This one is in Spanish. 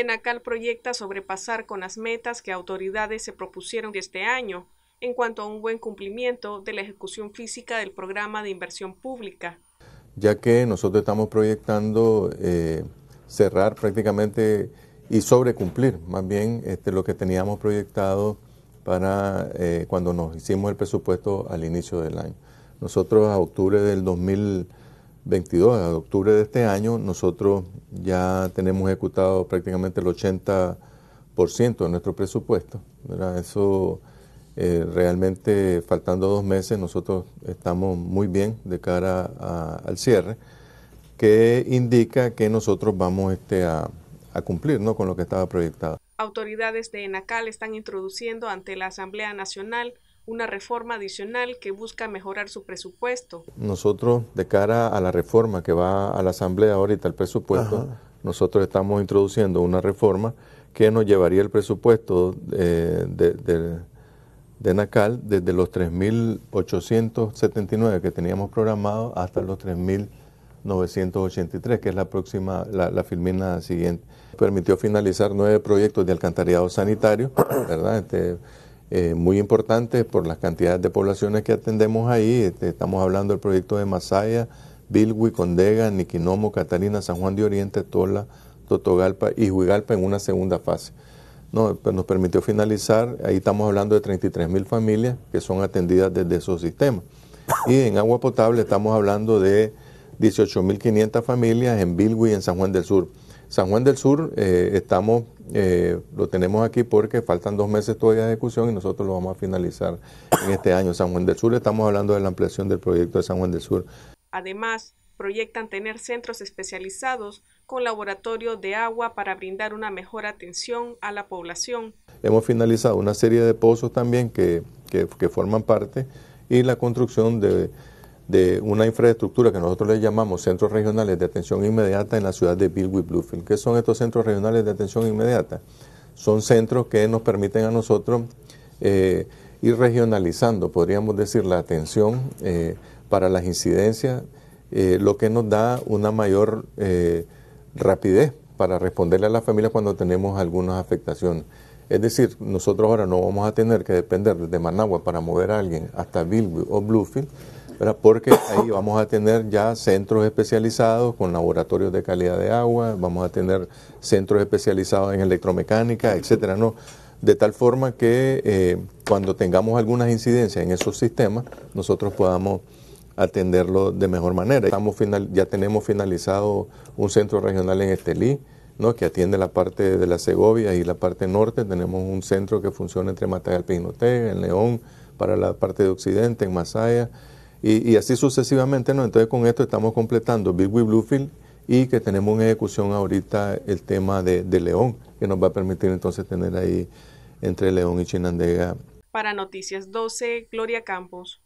ENACAL proyecta sobrepasar con las metas que autoridades se propusieron este año en cuanto a un buen cumplimiento de la ejecución física del programa de inversión pública. Ya que nosotros estamos proyectando eh, cerrar prácticamente y sobrecumplir más bien este, lo que teníamos proyectado para eh, cuando nos hicimos el presupuesto al inicio del año. Nosotros a octubre del 2020 22 de octubre de este año, nosotros ya tenemos ejecutado prácticamente el 80% de nuestro presupuesto. Eso eh, realmente, faltando dos meses, nosotros estamos muy bien de cara al cierre, que indica que nosotros vamos este, a, cumplir ¿no? con lo que estaba proyectado autoridades de ENACAL están introduciendo ante la Asamblea Nacional una reforma adicional que busca mejorar su presupuesto. Nosotros, de cara a la reforma que va a la Asamblea ahorita, el presupuesto, nosotros estamos introduciendo una reforma que nos llevaría el presupuesto eh, de, NACAL desde los 3.879 que teníamos programado hasta los 3.983, que es la próxima, la, la filmina siguiente. Permitió finalizar nueve proyectos de alcantarillado sanitario, ¿verdad? Este, eh, muy importante por las cantidades de poblaciones que atendemos ahí. Este, estamos hablando del proyecto de Masaya, Bilwi, Condega, Niquinomo, Catalina, San Juan de Oriente, Tola, Totogalpa y Huigalpa en una segunda fase. Pues nos permitió finalizar, ahí estamos hablando de 33 mil familias que son atendidas desde esos sistemas. Y en agua potable estamos hablando de 18.500 familias en Bilwi y en San Juan del Sur. San Juan del Sur eh, estamos, eh, lo tenemos aquí porque faltan dos meses todavía de ejecución y nosotros lo vamos a finalizar en este año. San Juan del Sur estamos hablando de la ampliación del proyecto de San Juan del Sur. Además, proyectan tener centros especializados con laboratorio de agua para brindar una mejor atención a la población. Hemos finalizado una serie de pozos también que forman parte y la construcción de de una infraestructura que nosotros le llamamos centros regionales de atención inmediata en la ciudad de Bilwi Bluefield. ¿Qué son estos centros regionales de atención inmediata? Son centros que nos permiten a nosotros eh, ir regionalizando, podríamos decir, la atención eh, para las incidencias, eh, lo que nos da una mayor rapidez para responderle a las familias cuando tenemos algunas afectaciones. Es decir, nosotros ahora no vamos a tener que depender desde Managua para mover a alguien hasta Bilwi o Bluefield, porque ahí vamos a tener ya centros especializados con laboratorios de calidad de agua, vamos a tener centros especializados en electromecánica, etcétera, ¿no? De tal forma que eh, cuando tengamos algunas incidencias en esos sistemas, nosotros podamos atenderlo de mejor manera. Estamos ya tenemos finalizado un centro regional en Estelí, ¿no? que atiende la parte de la Segovia y la parte norte. Tenemos un centro que funciona entre Matagalpa y en León, para la parte de Occidente, en Masaya y, así sucesivamente, ¿no? Entonces con esto estamos completando Big We Bluefield y que tenemos en ejecución ahorita el tema de, de León, que nos va a permitir entonces tener ahí entre León y Chinandega. Para Noticias 12, Gloria Campos.